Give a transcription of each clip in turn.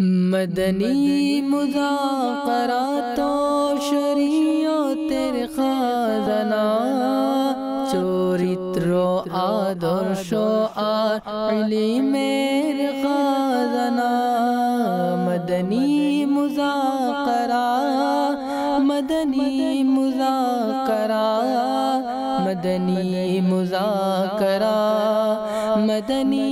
مدنی مذاکرا تو شریعوں تر خاصنا چورترو آدوشو آلی میر خاز مدنی مذاکرہ مدنی مذاکرہ مدنی مذاکرہ مدنی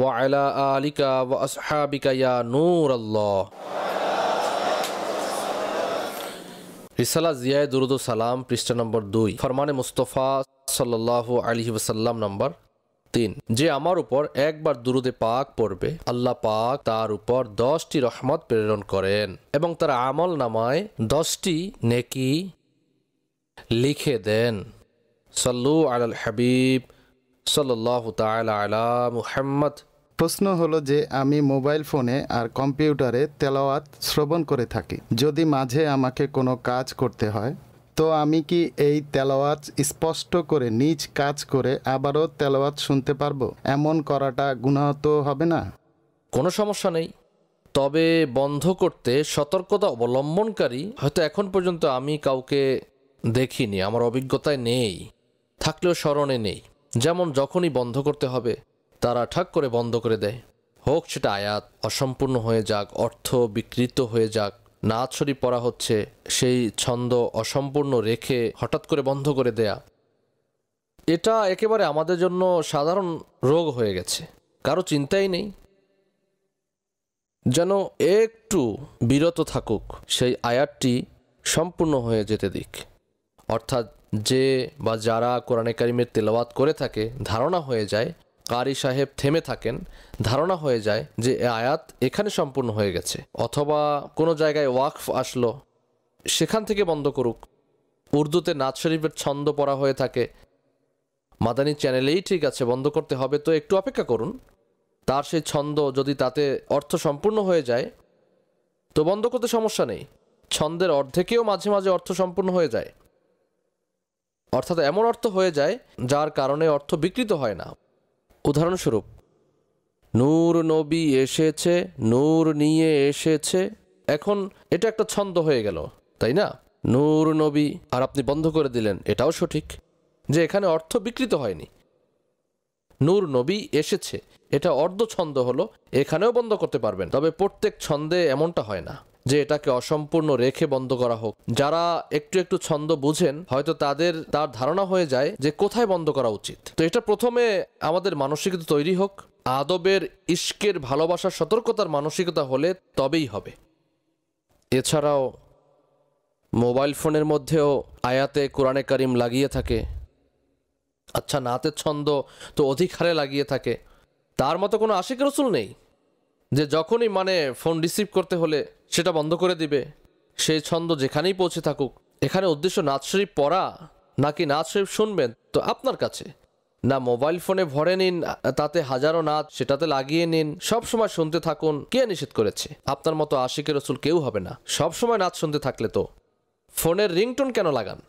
ওয়ালা আলিকা ওয়া আসহাবিকা ইয়া নূর আল্লাহ রিসালা জিয়ায় দুরুদ সালাম পৃষ্ঠা নম্বর দুই ফরমানে মুস্তফা সাল্লাহ আলহি ওসাল্লাম নম্বর তিন যে আমার উপর একবার দুরুদে পাক পড়বে আল্লাহ পাক তার উপর দশটি রহমত প্রেরণ করেন এবং তার আমল নামায় দশটি নেকি লিখে দেন সল্লু আল হাবিব সাল্লাহ তালা আলা মুহাম্মদ প্রশ্ন হলো যে আমি মোবাইল ফোনে আর কম্পিউটারে তেলাওয়াত শ্রবণ করে থাকি যদি মাঝে আমাকে কোনো কাজ করতে হয় তো আমি কি এই তেলাওয়াত স্পষ্ট করে নিজ কাজ করে আবারও তেলাওয়াত শুনতে পারবো এমন করাটা গুণাহত হবে না কোনো সমস্যা নেই তবে বন্ধ করতে সতর্কতা অবলম্বনকারী হয়তো এখন পর্যন্ত আমি কাউকে দেখিনি আমার অভিজ্ঞতায় নেই থাকলেও স্মরণে নেই যেমন যখনই বন্ধ করতে হবে তারা ঠাক করে বন্ধ করে দেয় হোক সেটা আয়াত অসম্পূর্ণ হয়ে যাক অর্থ বিকৃত হয়ে যাক নাচ শরীফ পড়া হচ্ছে সেই ছন্দ অসম্পূর্ণ রেখে হঠাৎ করে বন্ধ করে দেয়া এটা একেবারে আমাদের জন্য সাধারণ রোগ হয়ে গেছে কারো চিন্তাই নেই যেন একটু বিরত থাকুক সেই আয়াতটি সম্পূর্ণ হয়ে যেতে দিক অর্থাৎ যে বা যারা কোরআনে কারিমের তেলাওয়াত করে থাকে ধারণা হয়ে যায় কারি সাহেব থেমে থাকেন ধারণা হয়ে যায় যে এ আয়াত এখানে সম্পূর্ণ হয়ে গেছে অথবা কোনো জায়গায় ওয়াকফ আসলো সেখান থেকে বন্ধ করুক উর্দুতে নাচ শরীফের ছন্দ পড়া হয়ে থাকে মাদানি চ্যানেলেই ঠিক আছে বন্ধ করতে হবে তো একটু অপেক্ষা করুন তার সেই ছন্দ যদি তাতে অর্থ সম্পূর্ণ হয়ে যায় তো বন্ধ করতে সমস্যা নেই ছন্দের অর্ধেকেও মাঝে মাঝে অর্থ সম্পূর্ণ হয়ে যায় অর্থাৎ এমন অর্থ হয়ে যায় যার কারণে অর্থ বিকৃত হয় না উদাহরণস্বরূপ নূর নবী এসেছে নূর নিয়ে এসেছে এখন এটা একটা ছন্দ হয়ে গেল তাই না নূর নবী আর আপনি বন্ধ করে দিলেন এটাও সঠিক যে এখানে অর্থ বিকৃত হয়নি নূর নবী এসেছে এটা অর্ধ ছন্দ হলো এখানেও বন্ধ করতে পারবেন তবে প্রত্যেক ছন্দে এমনটা হয় না যে এটাকে অসম্পূর্ণ রেখে বন্ধ করা হোক যারা একটু একটু ছন্দ বুঝেন হয়তো তাদের তার ধারণা হয়ে যায় যে কোথায় বন্ধ করা উচিত তো এটা প্রথমে আমাদের মানসিকতা তৈরি হোক আদবের ইস্কের ভালোবাসার সতর্কতার মানসিকতা হলে তবেই হবে এছাড়াও মোবাইল ফোনের মধ্যেও আয়াতে কোরআনে কারিম লাগিয়ে থাকে আচ্ছা নাতের ছন্দ তো অধিক হারে লাগিয়ে থাকে তার মতো কোনো আশিক রসুল নেই যে যখনই মানে ফোন রিসিভ করতে হলে সেটা বন্ধ করে দিবে সেই ছন্দ যেখানেই পৌঁছে থাকুক এখানে উদ্দেশ্য নাচ শরীফ পড়া নাকি নাচ শরীফ শুনবেন তো আপনার কাছে না মোবাইল ফোনে ভরে নিন তাতে হাজারো নাচ সেটাতে লাগিয়ে নিন সব সময় শুনতে থাকুন কে নিষেধ করেছে আপনার মতো আশিকের রসুল কেউ হবে না সব সময় নাচ শুনতে থাকলে তো ফোনের রিংটোন কেন লাগান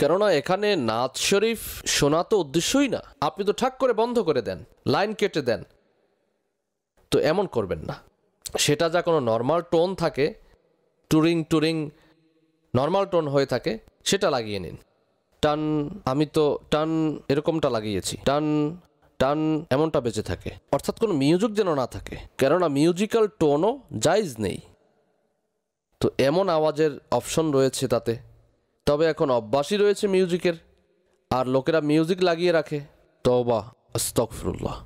কেননা এখানে নাচ শরীফ শোনা তো উদ্দেশ্যই না আপনি তো ঠাক করে বন্ধ করে দেন লাইন কেটে দেন তো এমন করবেন না সেটা যা কোনো নর্মাল টোন থাকে টুরিং টুরিং নর্মাল টোন হয়ে থাকে সেটা লাগিয়ে নিন টান আমি তো টান এরকমটা লাগিয়েছি টান টান এমনটা বেঁচে থাকে অর্থাৎ কোনো মিউজিক যেন না থাকে কেননা মিউজিক্যাল টোনও জায়জ নেই তো এমন আওয়াজের অপশন রয়েছে তাতে তবে এখন অভ্যাসই রয়েছে মিউজিকের আর লোকেরা মিউজিক লাগিয়ে রাখে তবা আস্তকফরুল্লাহ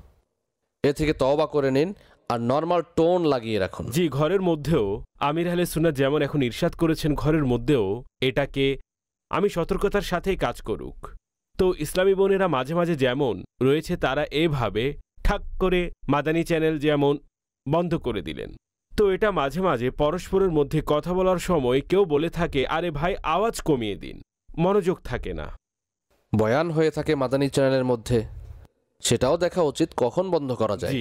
এ থেকে তওবা করে নিন আর নর্মাল টোন লাগিয়ে রাখুন জি ঘরের মধ্যেও আমির আহলে সুনা যেমন এখন ইরশাদ করেছেন ঘরের মধ্যেও এটাকে আমি সতর্কতার সাথেই কাজ করুক তো ইসলামী বোনেরা মাঝে মাঝে যেমন রয়েছে তারা এভাবে ঠাক করে মাদানী চ্যানেল যেমন বন্ধ করে দিলেন তো এটা মাঝে মাঝে পরস্পরের মধ্যে কথা বলার সময় কেউ বলে থাকে আরে ভাই আওয়াজ কমিয়ে দিন মনোযোগ থাকে না বয়ান হয়ে থাকে মাদানী চ্যানেলের মধ্যে সেটাও দেখা উচিত কখন বন্ধ করা যায়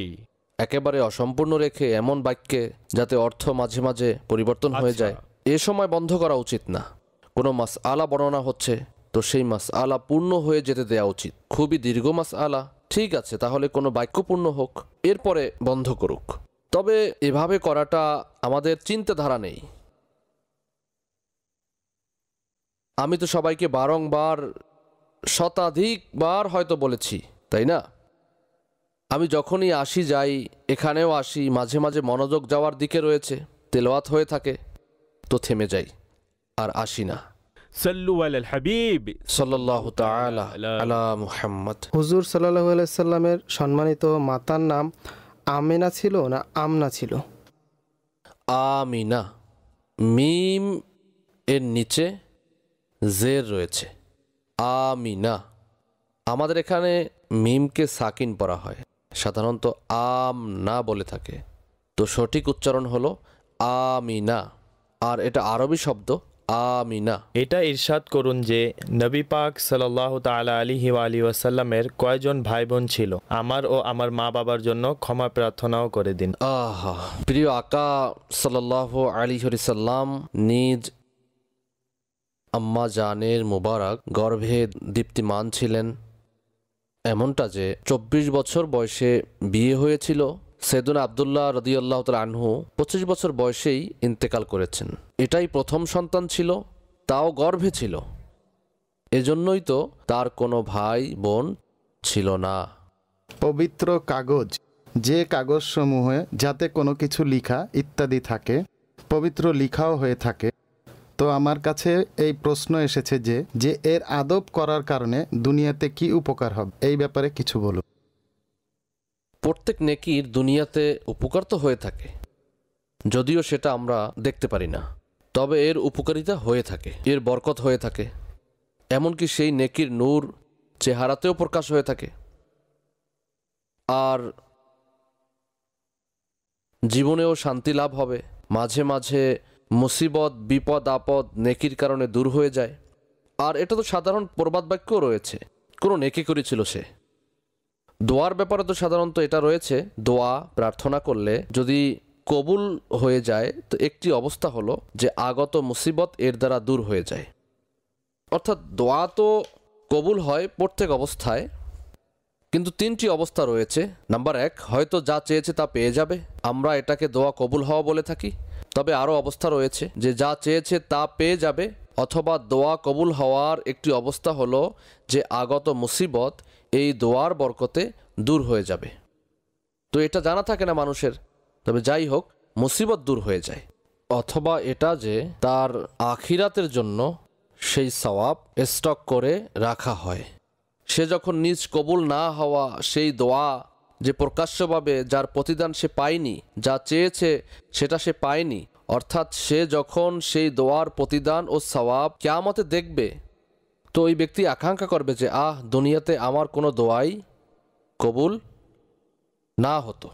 একেবারে অসম্পূর্ণ রেখে এমন বাক্যে যাতে অর্থ মাঝে মাঝে পরিবর্তন হয়ে আচ্ছা। যায় এ সময় বন্ধ করা উচিত না কোনো মাস আলা বর্ণনা হচ্ছে তো সেই মাস আলা পূর্ণ হয়ে যেতে দেওয়া উচিত খুবই দীর্ঘ মাস আলা ঠিক আছে তাহলে কোনো বাক্য পূর্ণ হোক এরপরে বন্ধ করুক তবে এভাবে করাটা আমাদের চিন্তাধারা নেই আমি তো সবাইকে বারংবার শতাধিকবার হয়তো বলেছি তাই না আমি যখনই আসি যাই এখানেও আসি মাঝে মাঝে মনোযোগ যাওয়ার দিকে রয়েছে তেলোয়াত হয়ে থাকে তো থেমে যাই আর আসি না সাল্লাল্লাহু হুজুর সাল্লাল্লাহু সাল্লাহ সাল্লামের সম্মানিত মাতার নাম আমিনা ছিল না আমনা ছিল আমিনা মিম এর নিচে জের রয়েছে আমিনা আমাদের এখানে মিমকে সাকিন পড়া হয় সাধারণত আম না বলে থাকে তো সঠিক উচ্চারণ হলো আমিনা আর এটা আরবি শব্দ আমিনা এটা ইরশাদ করুন যে নবী পাক সাল্লাহ তালা আলিহি আলী ওয়াসাল্লামের কয়জন ভাই বোন ছিল আমার ও আমার মা বাবার জন্য ক্ষমা প্রার্থনাও করে দিন আহা প্রিয় আকা সাল্লাহ আলী হরিসাল্লাম নিজ আম্মা জানের মুবারক গর্ভে দীপ্তিমান ছিলেন এমনটা যে চব্বিশ বছর বয়সে বিয়ে হয়েছিল সেদুন আবদুল্লাহ রদিউল্লাহ তাল আনহু পঁচিশ বছর বয়সেই ইন্তেকাল করেছেন এটাই প্রথম সন্তান ছিল তাও গর্ভে ছিল এজন্যই তো তার কোনো ভাই বোন ছিল না পবিত্র কাগজ যে কাগজ সমূহে যাতে কোনো কিছু লিখা ইত্যাদি থাকে পবিত্র লিখাও হয়ে থাকে তো আমার কাছে এই প্রশ্ন এসেছে যে যে এর আদব করার কারণে দুনিয়াতে কি উপকার হবে এই ব্যাপারে কিছু বলুন প্রত্যেক নেকির দুনিয়াতে উপকার তো হয়ে থাকে যদিও সেটা আমরা দেখতে পারি না তবে এর উপকারিতা হয়ে থাকে এর বরকত হয়ে থাকে এমনকি সেই নেকির নূর চেহারাতেও প্রকাশ হয়ে থাকে আর জীবনেও শান্তি লাভ হবে মাঝে মাঝে মুসিবত বিপদ আপদ নেকির কারণে দূর হয়ে যায় আর এটা তো সাধারণ প্রবাদ বাক্যও রয়েছে কোনো নেকি করেছিল সে দোয়ার ব্যাপারে তো সাধারণত এটা রয়েছে দোয়া প্রার্থনা করলে যদি কবুল হয়ে যায় তো একটি অবস্থা হলো যে আগত মুসিবত এর দ্বারা দূর হয়ে যায় অর্থাৎ দোয়া তো কবুল হয় প্রত্যেক অবস্থায় কিন্তু তিনটি অবস্থা রয়েছে নাম্বার এক হয়তো যা চেয়েছে তা পেয়ে যাবে আমরা এটাকে দোয়া কবুল হওয়া বলে থাকি তবে আরও অবস্থা রয়েছে যে যা চেয়েছে তা পেয়ে যাবে অথবা দোয়া কবুল হওয়ার একটি অবস্থা হলো যে আগত মুসিবত এই দোয়ার বরকতে দূর হয়ে যাবে তো এটা জানা থাকে না মানুষের তবে যাই হোক মুসিবত দূর হয়ে যায় অথবা এটা যে তার আখিরাতের জন্য সেই সওয়াব স্টক করে রাখা হয় সে যখন নিজ কবুল না হওয়া সেই দোয়া যে প্রকাশ্যভাবে যার প্রতিদান সে পায়নি যা চেয়েছে সেটা সে পায়নি অর্থাৎ সে যখন সেই দোয়ার প্রতিদান ও সবাব কেয়ামতে দেখবে তো ওই ব্যক্তি আকাঙ্ক্ষা করবে যে আহ দুনিয়াতে আমার কোনো দোয়াই কবুল না হতো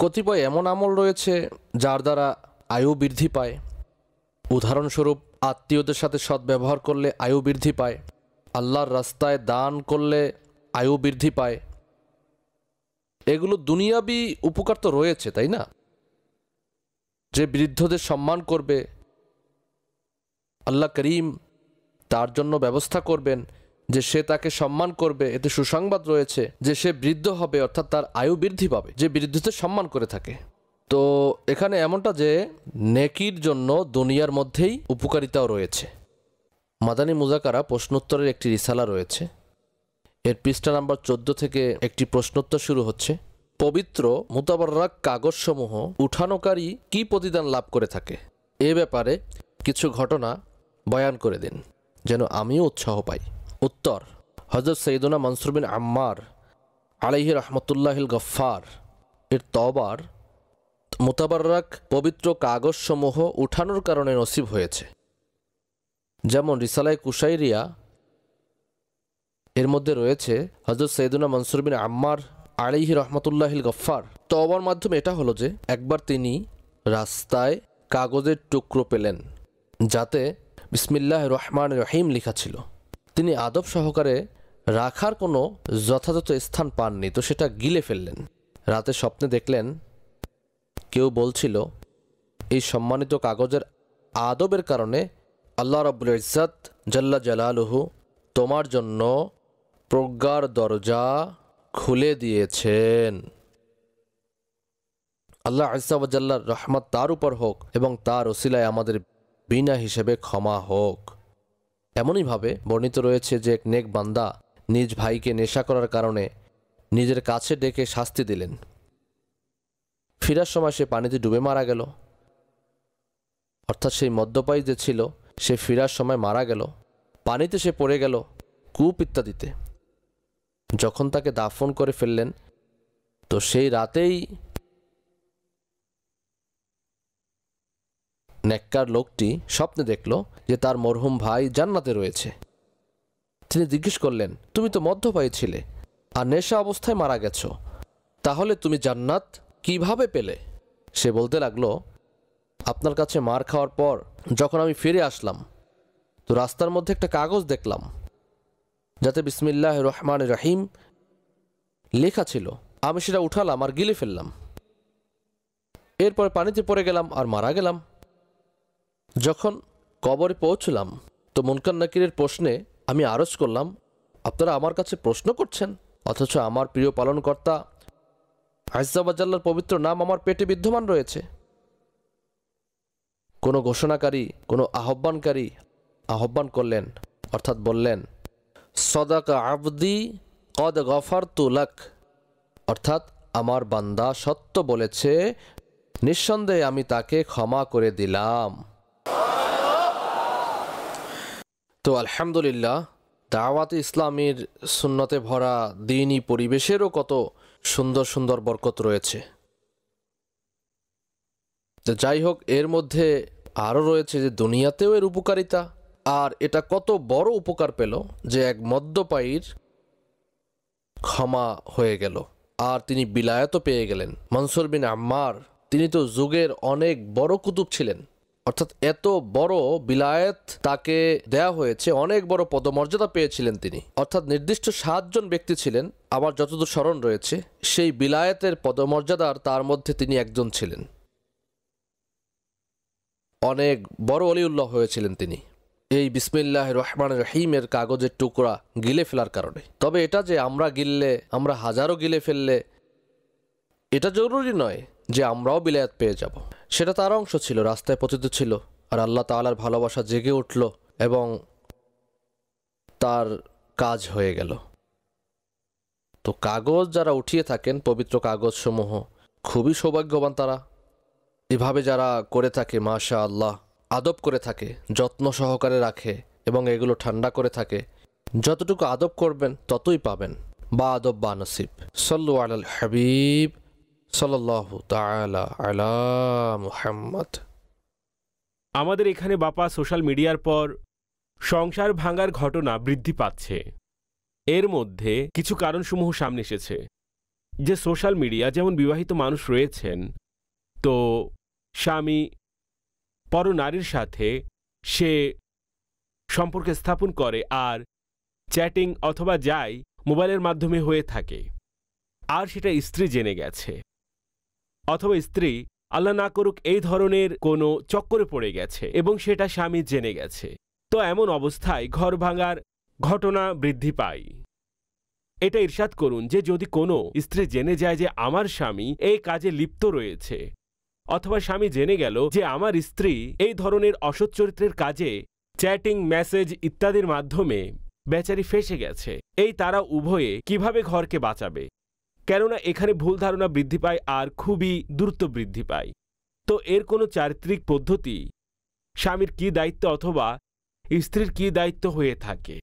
কতিপয় এমন আমল রয়েছে যার দ্বারা আয়ু বৃদ্ধি পায় উদাহরণস্বরূপ আত্মীয়দের সাথে সদ্ব্যবহার করলে আয়ু বৃদ্ধি পায় আল্লাহর রাস্তায় দান করলে আয়ু বৃদ্ধি পায় এগুলো দুনিয়াবি উপকার তো রয়েছে তাই না যে বৃদ্ধদের সম্মান করবে আল্লাহ করিম তার জন্য ব্যবস্থা করবেন যে সে তাকে সম্মান করবে এতে সুসংবাদ রয়েছে যে সে বৃদ্ধ হবে অর্থাৎ তার আয়ু বৃদ্ধি পাবে যে বৃদ্ধদের সম্মান করে থাকে তো এখানে এমনটা যে নেকির জন্য দুনিয়ার মধ্যেই উপকারিতাও রয়েছে মাদানী মুজাকারা প্রশ্নোত্তরের একটি রিসালা রয়েছে এর পৃষ্ঠা নাম্বার চোদ্দ থেকে একটি প্রশ্নোত্তর শুরু হচ্ছে পবিত্র মুতাবর্রাক কাগজসমূহ উঠানোকারী কি প্রতিদান লাভ করে থাকে এ ব্যাপারে কিছু ঘটনা বয়ান করে দিন যেন আমিও উৎসাহ পাই উত্তর হজরত সৈদনা মনসুরবিন আম্মার আলাইহি রহমতুল্লাহিল গফ্ফার এর তবার মোতাবাররাক পবিত্র কাগজসমূহ উঠানোর কারণে নসিব হয়েছে যেমন রিসালাই কুশাইরিয়া এর মধ্যে রয়েছে হজরত সৈদুনা মনসুর বিন আম্মার আলিহি রহমতুল্লাহিল গফ্ফার তবার মাধ্যমে এটা হলো যে একবার তিনি রাস্তায় কাগজের টুকরো পেলেন যাতে বিসমিল্লাহ রহমান রহিম লেখা ছিল তিনি আদব সহকারে রাখার কোনো যথাযথ স্থান পাননি তো সেটা গিলে ফেললেন রাতে স্বপ্নে দেখলেন কেউ বলছিল এই সম্মানিত কাগজের আদবের কারণে আল্লাহ রবুল ইজাত জাল্লা জালালহু তোমার জন্য প্রজ্ঞার দরজা খুলে দিয়েছেন আল্লাহ আসাবাজাল্লার রহমত তার উপর হোক এবং তার ওসিলায় আমাদের বিনা হিসেবে ক্ষমা হোক এমনইভাবে বর্ণিত রয়েছে যে এক নেক বান্দা নিজ ভাইকে নেশা করার কারণে নিজের কাছে ডেকে শাস্তি দিলেন ফিরার সময় সে পানিতে ডুবে মারা গেল অর্থাৎ সেই মদ্যপায়ী যে ছিল সে ফিরার সময় মারা গেল পানিতে সে পড়ে গেল কূপ ইত্যাদিতে যখন তাকে দাফন করে ফেললেন তো সেই রাতেই নেককার লোকটি স্বপ্নে দেখল যে তার মরহুম ভাই জান্নাতে রয়েছে তিনি জিজ্ঞেস করলেন তুমি তো মধ্যপায়ী ছিলে আর নেশা অবস্থায় মারা গেছ তাহলে তুমি জান্নাত কিভাবে পেলে সে বলতে লাগলো আপনার কাছে মার খাওয়ার পর যখন আমি ফিরে আসলাম তো রাস্তার মধ্যে একটা কাগজ দেখলাম যাতে বিসমিল্লাহ রহমান রহিম লেখা ছিল আমি সেটা উঠালাম আর গিলে ফেললাম এরপর পানিতে পড়ে গেলাম আর মারা গেলাম যখন কবরে পৌঁছলাম তো মুনকান নাকিরের প্রশ্নে আমি আরজ করলাম আপনারা আমার কাছে প্রশ্ন করছেন অথচ আমার প্রিয় পালনকর্তা আজাবাজাল্লার পবিত্র নাম আমার পেটে বিদ্যমান রয়েছে কোনো ঘোষণাকারী কোনো আহ্বানকারী আহ্বান করলেন অর্থাৎ বললেন সদাক আবদি কদ গফার তুলক অর্থাৎ আমার বান্দা সত্য বলেছে নিঃসন্দেহে আমি তাকে ক্ষমা করে দিলাম তো আলহামদুলিল্লাহ দাওয়াত ইসলামের সুন্নতে ভরা দিনই পরিবেশেরও কত সুন্দর সুন্দর বরকত রয়েছে যাই হোক এর মধ্যে আরও রয়েছে যে দুনিয়াতেও এর উপকারিতা আর এটা কত বড় উপকার পেল যে এক মদ্যপায়ীর ক্ষমা হয়ে গেল আর তিনি বিলায়ত পেয়ে গেলেন মনসুর বিন আম্মার তিনি তো যুগের অনেক বড় কুতুব ছিলেন অর্থাৎ এত বড় বিলায়ত তাকে দেয়া হয়েছে অনেক বড় পদমর্যাদা পেয়েছিলেন তিনি অর্থাৎ নির্দিষ্ট সাতজন ব্যক্তি ছিলেন আমার যতদূর স্মরণ রয়েছে সেই বিলায়তের পদমর্যাদার তার মধ্যে তিনি একজন ছিলেন অনেক বড় অলিউল্লাহ হয়েছিলেন তিনি এই বিসমিল্লাহ রহমান রহিমের কাগজের টুকরা গিলে ফেলার কারণে তবে এটা যে আমরা গিললে আমরা হাজারো গিলে ফেললে এটা জরুরি নয় যে আমরাও বিলায়াত পেয়ে যাব সেটা তার অংশ ছিল রাস্তায় পতিত ছিল আর আল্লাহ তালার ভালোবাসা জেগে উঠল এবং তার কাজ হয়ে গেল তো কাগজ যারা উঠিয়ে থাকেন পবিত্র কাগজসমূহ খুবই সৌভাগ্যবান তারা এভাবে যারা করে থাকে মাশা আল্লাহ আদব করে থাকে যত্ন সহকারে রাখে এবং এগুলো ঠান্ডা করে থাকে যতটুকু আদব করবেন ততই পাবেন বা আদব বা নসিব সল্লু আল হাবিব সল্লাহ মুহাম্মদ আমাদের এখানে বাপা সোশ্যাল মিডিয়ার পর সংসার ভাঙার ঘটনা বৃদ্ধি পাচ্ছে এর মধ্যে কিছু কারণসমূহ সামনে এসেছে যে সোশ্যাল মিডিয়া যেমন বিবাহিত মানুষ রয়েছেন তো স্বামী পরনারীর সাথে সে সম্পর্ক স্থাপন করে আর চ্যাটিং অথবা যাই মোবাইলের মাধ্যমে হয়ে থাকে আর সেটা স্ত্রী জেনে গেছে অথবা স্ত্রী আল্লাহ না করুক এই ধরনের কোনো চক্করে পড়ে গেছে এবং সেটা স্বামী জেনে গেছে তো এমন অবস্থায় ঘর ভাঙার ঘটনা বৃদ্ধি পায় এটা ইরশাদ করুন যে যদি কোনো স্ত্রী জেনে যায় যে আমার স্বামী এই কাজে লিপ্ত রয়েছে অথবা স্বামী জেনে গেল যে আমার স্ত্রী এই ধরনের অসৎ চরিত্রের কাজে চ্যাটিং মেসেজ ইত্যাদির মাধ্যমে বেচারি ফেসে গেছে এই তারা উভয়ে কিভাবে ঘরকে বাঁচাবে কেননা এখানে ভুল ধারণা বৃদ্ধি পায় আর খুবই দ্রুত বৃদ্ধি পায় তো এর কোনো চারিত্রিক পদ্ধতি স্বামীর কি দায়িত্ব অথবা স্ত্রীর কি দায়িত্ব হয়ে থাকে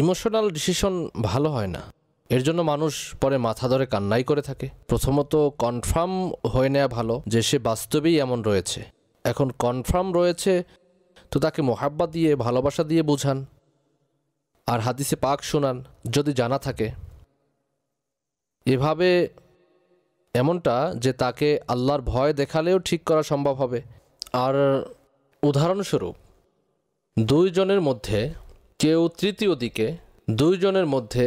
ইমোশনাল ডিসিশন ভালো হয় না এর জন্য মানুষ পরে মাথা ধরে কান্নাই করে থাকে প্রথমত কনফার্ম হয়ে নেওয়া ভালো যে সে বাস্তবেই এমন রয়েছে এখন কনফার্ম রয়েছে তো তাকে মোহাব্বা দিয়ে ভালোবাসা দিয়ে বুঝান আর হাদিসে পাক শোনান যদি জানা থাকে এভাবে এমনটা যে তাকে আল্লাহর ভয় দেখালেও ঠিক করা সম্ভব হবে আর উদাহরণস্বরূপ দুইজনের মধ্যে কেউ তৃতীয় দিকে দুইজনের মধ্যে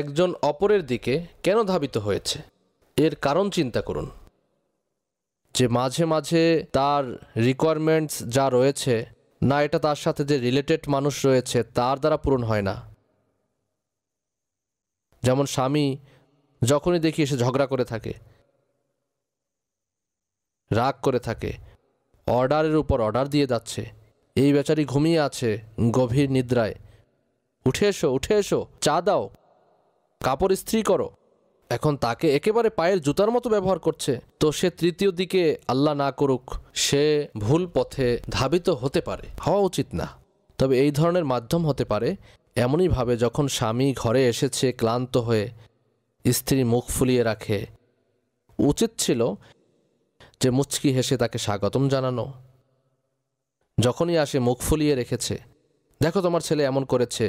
একজন অপরের দিকে কেন ধাবিত হয়েছে এর কারণ চিন্তা করুন যে মাঝে মাঝে তার রিকোয়ারমেন্টস যা রয়েছে না এটা তার সাথে যে রিলেটেড মানুষ রয়েছে তার দ্বারা পূরণ হয় না যেমন স্বামী যখনই দেখি এসে ঝগড়া করে থাকে রাগ করে থাকে অর্ডারের উপর অর্ডার দিয়ে যাচ্ছে এই বেচারি ঘুমিয়ে আছে গভীর নিদ্রায় উঠে এসো উঠে এসো চা দাও কাপড় স্ত্রী করো এখন তাকে একেবারে পায়ের জুতার মতো ব্যবহার করছে তো সে তৃতীয় দিকে আল্লাহ না করুক সে ভুল পথে ধাবিত হতে পারে হওয়া উচিত না তবে এই ধরনের মাধ্যম হতে পারে এমনইভাবে যখন স্বামী ঘরে এসেছে ক্লান্ত হয়ে স্ত্রী মুখ ফুলিয়ে রাখে উচিত ছিল যে মুচকি হেসে তাকে স্বাগতম জানানো যখনই আসে মুখ ফুলিয়ে রেখেছে দেখো তোমার ছেলে এমন করেছে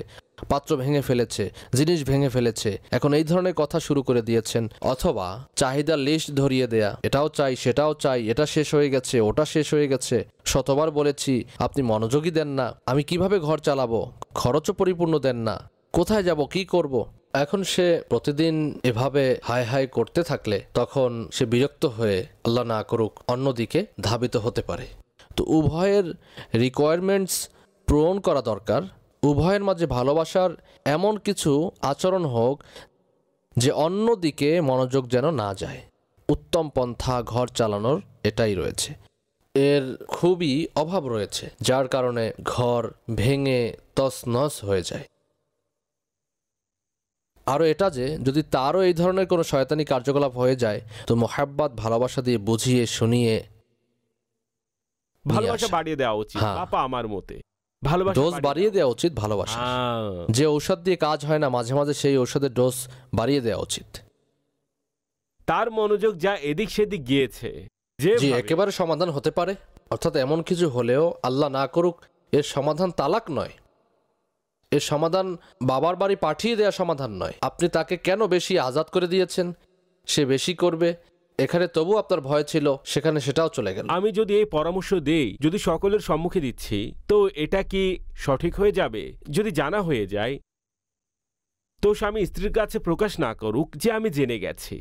পাত্র ভেঙে ফেলেছে জিনিস ভেঙে ফেলেছে এখন এই ধরনের কথা শুরু করে দিয়েছেন অথবা চাহিদা লিস্ট ধরিয়ে দেয়া এটাও চাই সেটাও চাই এটা শেষ হয়ে গেছে ওটা শেষ হয়ে গেছে শতবার বলেছি আপনি মনোযোগী দেন না আমি কিভাবে ঘর চালাবো খরচও পরিপূর্ণ দেন না কোথায় যাব কি করব। এখন সে প্রতিদিন এভাবে হাই হাই করতে থাকলে তখন সে বিরক্ত হয়ে আল্লাহ না করুক অন্যদিকে ধাবিত হতে পারে তো উভয়ের রিকোয়ারমেন্টস প্রণ করা দরকার উভয়ের মাঝে ভালোবাসার এমন কিছু আচরণ হোক যে অন্য দিকে মনোযোগ যেন না যায় উত্তম পন্থা ঘর চালানোর এটাই রয়েছে এর খুবই অভাব রয়েছে যার কারণে ঘর ভেঙে তসনস হয়ে যায় আরও এটা যে যদি তারও এই ধরনের কোনো শয়তানি কার্যকলাপ হয়ে যায় তো মোহাব্বাত ভালোবাসা দিয়ে বুঝিয়ে শুনিয়ে ভালোবাসা বাড়িয়ে দেওয়া উচিত হ্যাঁ। আমার মতে ডোজ বাড়িয়ে দেওয়া উচিত ভালোবাসা হ্যাঁ। যে ঔষধ দিয়ে কাজ হয় না মাঝে মাঝে সেই ঔষধের ডোজ বাড়িয়ে দেওয়া উচিত তার মনোযোগ যা এদিক সেদিক গিয়েছে যে একেবারে সমাধান হতে পারে অর্থাৎ এমন কিছু হলেও আল্লাহ না করুক এর সমাধান তালাক নয় এর সমাধান বাবার বাড়ি পাঠিয়ে দেওয়া সমাধান নয় আপনি তাকে কেন বেশি আজাদ করে দিয়েছেন সে বেশি করবে এখানে তবু আপনার ভয় ছিল সেখানে সেটাও চলে গেল আমি যদি এই পরামর্শ দেই যদি সকলের সম্মুখে দিচ্ছি তো এটা কি সঠিক হয়ে যাবে যদি জানা হয়ে যায় তো স্বামী স্ত্রীর কাছে প্রকাশ না করুক যে আমি জেনে গেছি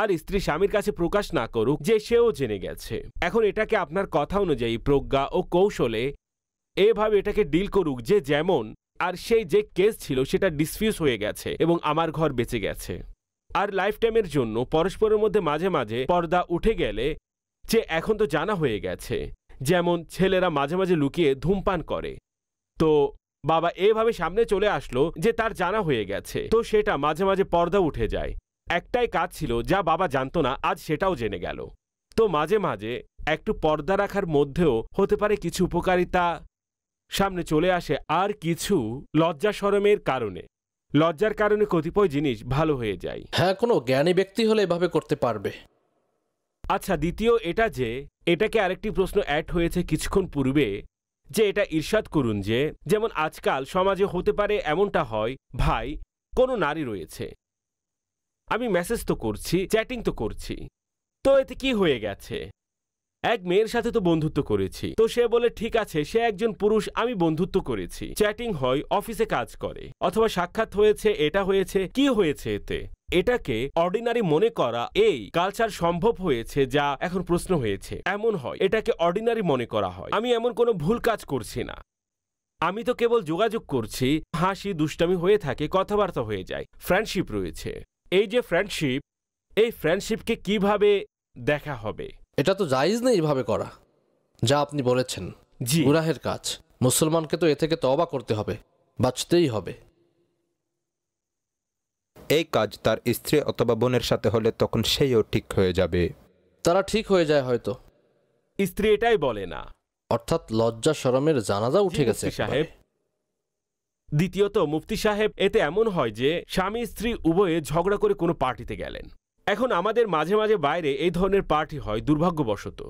আর স্ত্রী স্বামীর কাছে প্রকাশ না করুক যে সেও জেনে গেছে এখন এটাকে আপনার কথা অনুযায়ী প্রজ্ঞা ও কৌশলে এভাবে এটাকে ডিল করুক যে যেমন আর সেই যে কেস ছিল সেটা ডিসফিউজ হয়ে গেছে এবং আমার ঘর বেঁচে গেছে আর লাইফ টাইমের জন্য পরস্পরের মধ্যে মাঝে মাঝে পর্দা উঠে গেলে যে এখন তো জানা হয়ে গেছে যেমন ছেলেরা মাঝে মাঝে লুকিয়ে ধূমপান করে তো বাবা এভাবে সামনে চলে আসলো যে তার জানা হয়ে গেছে তো সেটা মাঝে মাঝে পর্দা উঠে যায় একটাই কাজ ছিল যা বাবা জানতো না আজ সেটাও জেনে গেল তো মাঝে মাঝে একটু পর্দা রাখার মধ্যেও হতে পারে কিছু উপকারিতা সামনে চলে আসে আর কিছু লজ্জা সরমের কারণে লজ্জার কারণে কতিপয় জিনিস ভালো হয়ে যায় হ্যাঁ কোনো জ্ঞানী ব্যক্তি হলে এভাবে করতে পারবে আচ্ছা দ্বিতীয় এটা যে এটাকে আরেকটি প্রশ্ন অ্যাড হয়েছে কিছুক্ষণ পূর্বে যে এটা ঈর্ষাদ করুন যে যেমন আজকাল সমাজে হতে পারে এমনটা হয় ভাই কোনো নারী রয়েছে আমি মেসেজ তো করছি চ্যাটিং তো করছি তো এতে কি হয়ে গেছে এক মেয়ের সাথে তো বন্ধুত্ব করেছি তো সে বলে ঠিক আছে সে একজন পুরুষ আমি বন্ধুত্ব করেছি চ্যাটিং হয় অফিসে কাজ করে অথবা সাক্ষাৎ হয়েছে এটা হয়েছে কি হয়েছে এতে এটাকে অর্ডিনারি মনে করা এই কালচার সম্ভব হয়েছে যা এখন প্রশ্ন হয়েছে এমন হয় এটাকে অর্ডিনারি মনে করা হয় আমি এমন কোনো ভুল কাজ করছি না আমি তো কেবল যোগাযোগ করছি হাসি দুষ্টামি হয়ে থাকে কথাবার্তা হয়ে যায় ফ্রেন্ডশিপ রয়েছে এই যে ফ্রেন্ডশিপ এই ফ্রেন্ডশিপকে কিভাবে দেখা হবে এটা তো জায়জ নেই এইভাবে করা যা আপনি বলেছেন জি গুনাহের কাজ মুসলমানকে তো এ থেকে তবা করতে হবে বাঁচতেই হবে এই কাজ তার স্ত্রী অথবা বোনের সাথে হলে তখন সেও ঠিক হয়ে যাবে তারা ঠিক হয়ে যায় হয়তো স্ত্রী এটাই বলে না অর্থাৎ লজ্জা সরমের জানাজা উঠে গেছে সাহেব দ্বিতীয়ত মুফতি সাহেব এতে এমন হয় যে স্বামী স্ত্রী উভয়ে ঝগড়া করে কোনো পার্টিতে গেলেন এখন আমাদের মাঝে মাঝে বাইরে এই ধরনের পার্টি হয় দুর্ভাগ্যবশত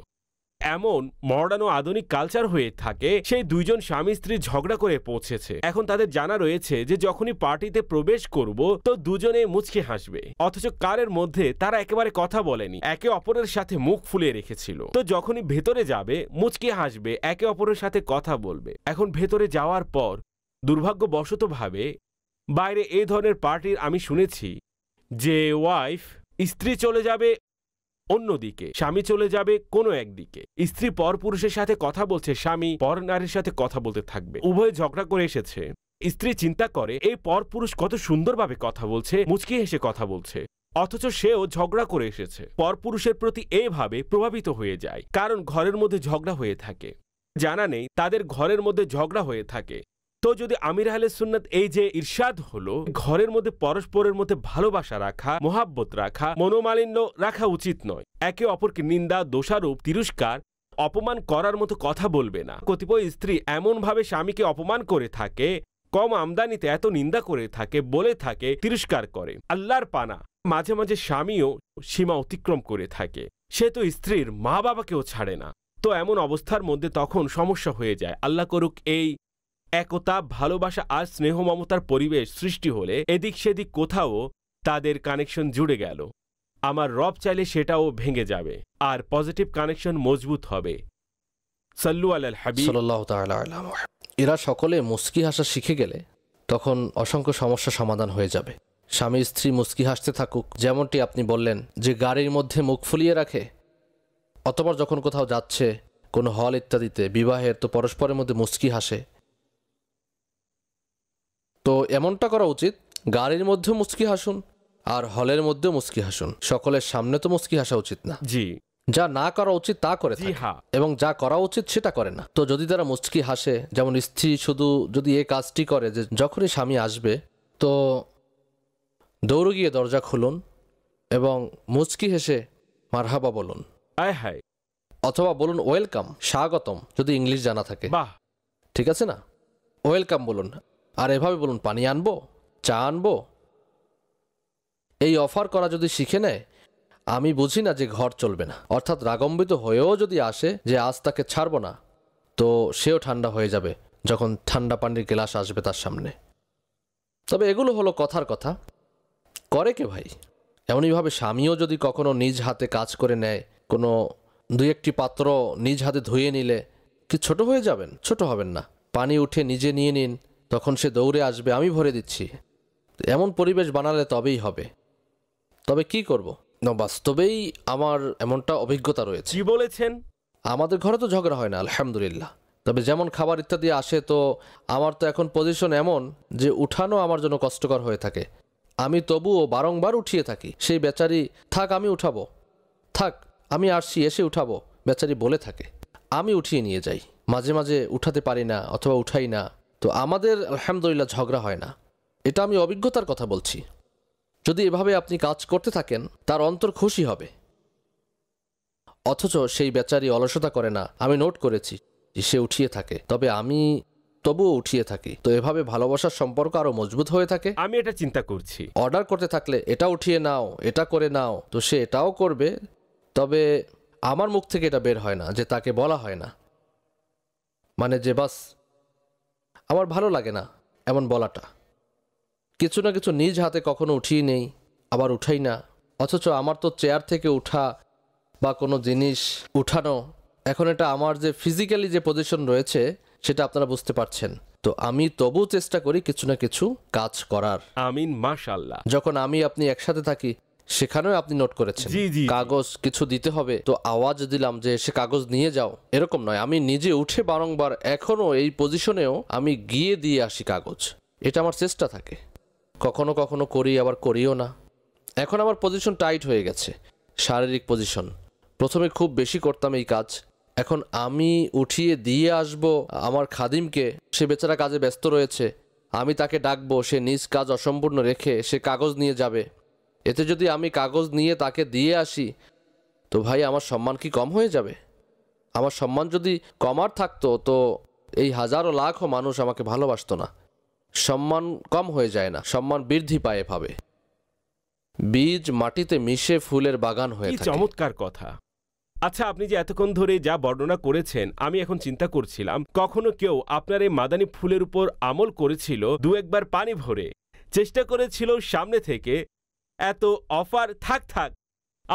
এমন মডার্ন ও আধুনিক কালচার হয়ে থাকে সেই দুইজন স্বামী স্ত্রী ঝগড়া করে পৌঁছেছে এখন তাদের জানা রয়েছে যে যখনই পার্টিতে প্রবেশ করব তো দুজনে মুচকে হাসবে অথচ কারের মধ্যে তারা একেবারে কথা বলেনি একে অপরের সাথে মুখ ফুলিয়ে রেখেছিল তো যখনই ভেতরে যাবে মুচকে হাসবে একে অপরের সাথে কথা বলবে এখন ভেতরে যাওয়ার পর দুর্ভাগ্যবশতভাবে বাইরে এই ধরনের পার্টির আমি শুনেছি যে ওয়াইফ স্ত্রী চলে যাবে অন্যদিকে স্বামী চলে যাবে কোনো একদিকে স্ত্রী পর পুরুষের সাথে কথা বলছে স্বামী পর নারীর সাথে কথা বলতে থাকবে উভয় ঝগড়া করে এসেছে স্ত্রী চিন্তা করে এই পর পুরুষ কত সুন্দরভাবে কথা বলছে মুচকি হেসে কথা বলছে অথচ সেও ঝগড়া করে এসেছে পরপুরুষের প্রতি এইভাবে প্রভাবিত হয়ে যায় কারণ ঘরের মধ্যে ঝগড়া হয়ে থাকে জানা নেই তাদের ঘরের মধ্যে ঝগড়া হয়ে থাকে তো যদি আমির আহলে সুন্নাত এই যে ইরশাদ হলো ঘরের মধ্যে পরস্পরের মধ্যে ভালোবাসা রাখা মোহাব্বত রাখা মনোমালিন্য রাখা উচিত নয় একে অপরকে নিন্দা দোষারূপ তিরস্কার অপমান করার মতো কথা বলবে না কতিপয় স্ত্রী এমনভাবে স্বামীকে অপমান করে থাকে কম আমদানিতে এত নিন্দা করে থাকে বলে থাকে তিরস্কার করে আল্লাহর পানা মাঝে মাঝে স্বামীও সীমা অতিক্রম করে থাকে সে তো স্ত্রীর মা বাবাকেও ছাড়ে না তো এমন অবস্থার মধ্যে তখন সমস্যা হয়ে যায় আল্লাহ করুক এই একতা ভালোবাসা আর স্নেহ মমতার পরিবেশ সৃষ্টি হলে এদিক সেদিক কোথাও তাদের কানেকশন জুড়ে গেল আমার রব চাইলে সেটাও ভেঙে যাবে আর পজিটিভ কানেকশন মজবুত হবে সাল্লু আল হাবিব এরা সকলে মুস্কি হাসা শিখে গেলে তখন অসংখ্য সমস্যা সমাধান হয়ে যাবে স্বামী স্ত্রী মুস্কি হাসতে থাকুক যেমনটি আপনি বললেন যে গাড়ির মধ্যে মুখ ফুলিয়ে রাখে অতবার যখন কোথাও যাচ্ছে কোনো হল ইত্যাদিতে বিবাহের তো পরস্পরের মধ্যে মুস্কি হাসে তো এমনটা করা উচিত গাড়ির মধ্যে মুসকি হাসুন আর হলের মধ্যে মুসকি হাসুন সকলের সামনে তো মুসকি হাসা উচিত না জি যা না করা উচিত তা করে এবং যা করা উচিত সেটা করে না তো যদি তারা মুচকি হাসে যেমন স্ত্রী শুধু যদি এ কাজটি করে যে যখনই স্বামী আসবে তো দৌড় গিয়ে দরজা খুলুন এবং মুচকি হেসে মারহাবা বলুন অথবা বলুন ওয়েলকাম স্বাগতম যদি ইংলিশ জানা থাকে ঠিক আছে না ওয়েলকাম বলুন আর এভাবে বলুন পানি আনবো চা আনবো এই অফার করা যদি শিখে নেয় আমি বুঝি না যে ঘর চলবে না অর্থাৎ রাগম্বিত হয়েও যদি আসে যে আজ তাকে ছাড়বো না তো সেও ঠান্ডা হয়ে যাবে যখন ঠান্ডা পানির গ্লাস আসবে তার সামনে তবে এগুলো হলো কথার কথা করে কে ভাই এমনইভাবে স্বামীও যদি কখনো নিজ হাতে কাজ করে নেয় কোনো দুই একটি পাত্র নিজ হাতে ধুয়ে নিলে কি ছোট হয়ে যাবেন ছোট হবেন না পানি উঠে নিজে নিয়ে নিন তখন সে দৌড়ে আসবে আমি ভরে দিচ্ছি এমন পরিবেশ বানালে তবেই হবে তবে কি করব না বাস্তবেই আমার এমনটা অভিজ্ঞতা রয়েছে কি বলেছেন আমাদের ঘরে তো ঝগড়া হয় না আলহামদুলিল্লাহ তবে যেমন খাবার ইত্যাদি আসে তো আমার তো এখন পজিশন এমন যে উঠানো আমার জন্য কষ্টকর হয়ে থাকে আমি তবুও বারংবার উঠিয়ে থাকি সেই বেচারি থাক আমি উঠাবো থাক আমি আসছি এসে উঠাবো বেচারি বলে থাকে আমি উঠিয়ে নিয়ে যাই মাঝে মাঝে উঠাতে পারি না অথবা উঠাই না তো আমাদের আলহামদুলিল্লাহ ঝগড়া হয় না এটা আমি অভিজ্ঞতার কথা বলছি যদি এভাবে আপনি কাজ করতে থাকেন তার অন্তর খুশি হবে অথচ সেই বেচারি অলসতা করে না আমি নোট করেছি সে উঠিয়ে থাকে তবে আমি তবুও উঠিয়ে থাকি তো এভাবে ভালোবাসার সম্পর্ক আরো মজবুত হয়ে থাকে আমি এটা চিন্তা করছি অর্ডার করতে থাকলে এটা উঠিয়ে নাও এটা করে নাও তো সে এটাও করবে তবে আমার মুখ থেকে এটা বের হয় না যে তাকে বলা হয় না মানে যে বাস আমার ভালো লাগে না এমন বলাটা কিছু না কিছু নিজ হাতে কখনো উঠিয়ে নেই আবার উঠাই না অথচ আমার তো চেয়ার থেকে উঠা বা কোনো জিনিস উঠানো এখন এটা আমার যে ফিজিক্যালি যে পজিশন রয়েছে সেটা আপনারা বুঝতে পারছেন তো আমি তবু চেষ্টা করি কিছু না কিছু কাজ করার আমিন মাশাল্লাহ যখন আমি আপনি একসাথে থাকি সেখানেও আপনি নোট করেছেন কাগজ কিছু দিতে হবে তো আওয়াজ দিলাম যে সে কাগজ নিয়ে যাও এরকম নয় আমি নিজে উঠে বারংবার এখনও এই পজিশনেও আমি গিয়ে দিয়ে আসি কাগজ এটা আমার চেষ্টা থাকে কখনো কখনো করি আবার করিও না এখন আমার পজিশন টাইট হয়ে গেছে শারীরিক পজিশন প্রথমে খুব বেশি করতাম এই কাজ এখন আমি উঠিয়ে দিয়ে আসব আমার খাদিমকে সে বেচারা কাজে ব্যস্ত রয়েছে আমি তাকে ডাকবো সে নিজ কাজ অসম্পূর্ণ রেখে সে কাগজ নিয়ে যাবে এতে যদি আমি কাগজ নিয়ে তাকে দিয়ে আসি তো ভাই আমার সম্মান কি কম হয়ে যাবে আমার সম্মান যদি কমার থাকতো তো এই হাজারো লাখও মানুষ আমাকে ভালোবাসত না সম্মান কম হয়ে যায় না সম্মান বৃদ্ধি পায় এভাবে বীজ মাটিতে মিশে ফুলের বাগান হয়ে চমৎকার কথা আচ্ছা আপনি যে এতক্ষণ ধরে যা বর্ণনা করেছেন আমি এখন চিন্তা করছিলাম কখনো কেউ আপনার এই মাদানি ফুলের উপর আমল করেছিল দু একবার পানি ভরে চেষ্টা করেছিল সামনে থেকে এত অফার থাক থাক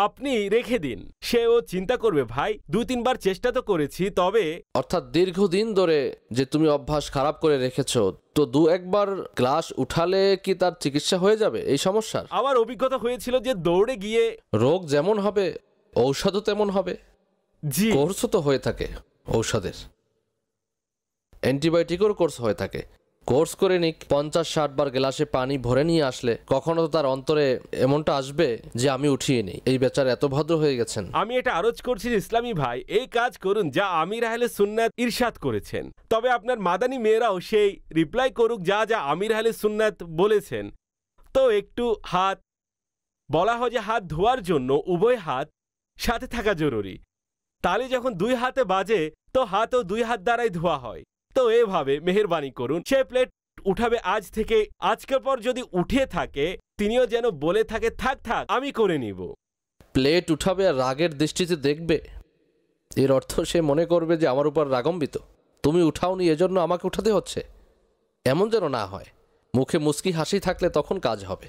আপনি রেখে দিন সেও চিন্তা করবে ভাই দু তিনবার চেষ্টা তো করেছি তবে অর্থাৎ দীর্ঘদিন ধরে যে তুমি অভ্যাস খারাপ করে রেখেছ তো দু একবার গ্লাস উঠালে কি তার চিকিৎসা হয়ে যাবে এই সমস্যার আমার অভিজ্ঞতা হয়েছিল যে দৌড়ে গিয়ে রোগ যেমন হবে ঔষধও তেমন হবে জি কোর্সও তো হয়ে থাকে ঔষধের অ্যান্টিবায়োটিকেরও কোর্স হয়ে থাকে কোর্স করে নিক পঞ্চাশ ষাট বার গ্লাসে পানি ভরে নিয়ে আসলে কখনো তার অন্তরে এমনটা আসবে যে আমি উঠিয়ে নিই এই বেচার এত ভদ্র হয়ে গেছেন আমি এটা আরজ করছি ইসলামী ভাই এই কাজ করুন যা আমির আহলে সুন্নাত ইরশাদ করেছেন তবে আপনার মাদানি মেয়েরাও সেই রিপ্লাই করুক যা যা আমির আহলে সুন্নাত বলেছেন তো একটু হাত বলা হয় যে হাত ধোয়ার জন্য উভয় হাত সাথে থাকা জরুরি তালে যখন দুই হাতে বাজে তো হাতও দুই হাত দ্বারাই ধোয়া হয় তো এভাবে মেহরবানি করুন সে প্লেট উঠাবে আজ থেকে আজকের পর যদি উঠে থাকে তিনিও যেন বলে থাকে থাক থাক আমি করে নিব প্লেট উঠাবে আর রাগের দৃষ্টিতে দেখবে এর অর্থ সে মনে করবে যে আমার উপর রাগম্বিত তুমি উঠাওনি এজন্য আমাকে উঠাতে হচ্ছে এমন যেন না হয় মুখে মুস্কি হাসি থাকলে তখন কাজ হবে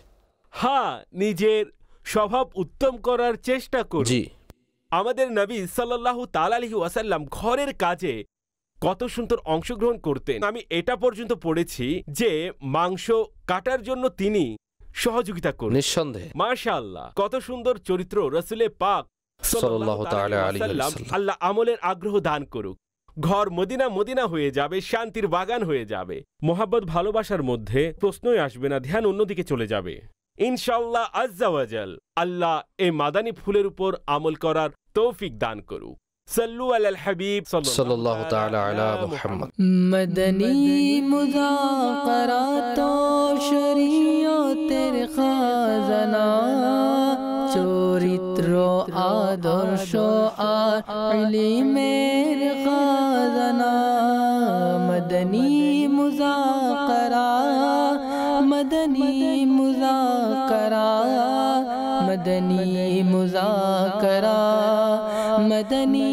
হ্যাঁ নিজের স্বভাব উত্তম করার চেষ্টা করি আমাদের নবী সাল্লাল্লাহু তালালিহি ওয়াসাল্লাম ঘরের কাজে কত সুন্দর অংশগ্রহণ করতেন আমি এটা পর্যন্ত পড়েছি যে মাংস কাটার জন্য তিনি সহযোগিতা করেন নিঃসন্দেহে মাশাআল্লাহ কত সুন্দর চরিত্র রসুলে পাক আল্লাহ আমলের আগ্রহ দান করুক ঘর মদিনা মদিনা হয়ে যাবে শান্তির বাগান হয়ে যাবে মোহাব্বত ভালোবাসার মধ্যে প্রশ্নই আসবে না ধ্যান অন্যদিকে চলে যাবে ইনশাল্লাহ আজ্জাওয়াজাল আল্লাহ এই মাদানী ফুলের উপর আমল করার তৌফিক দান করুক صلوا على الحبيب صلى, صلى الله تعالى على محمد مدني مذاقرات شريعت خازنا چوریتر آدرش علي مير خزنا مدنی مذاکرا مدنی مذاکرا مدنی مذاکرا مدنی